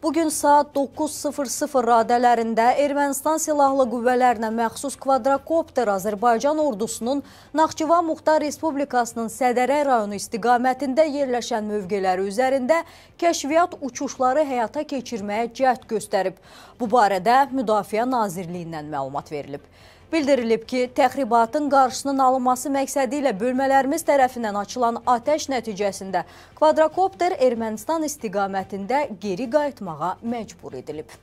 Bugün saat 9.00 radələrində Ermənistan Silahlı Qüvvələrinə məxsus kvadrakopter Azərbaycan ordusunun Naxçıvan Muxtar Respublikasının Sədərə rayonu istiqamətində yerləşən mövqeləri üzərində kəşfiyyat uçuşları həyata keçirməyə cəhd göstərib. Bu barədə Müdafiə Nazirliyindən məlumat verilib. Bildirilib ki, təxribatın qarşısının alınması məqsədi ilə bölmələrimiz tərəfindən açılan atəş nəticəsində kvadrokopter Ermənistan istiqamətində geri qayıtmağa məcbur edilib.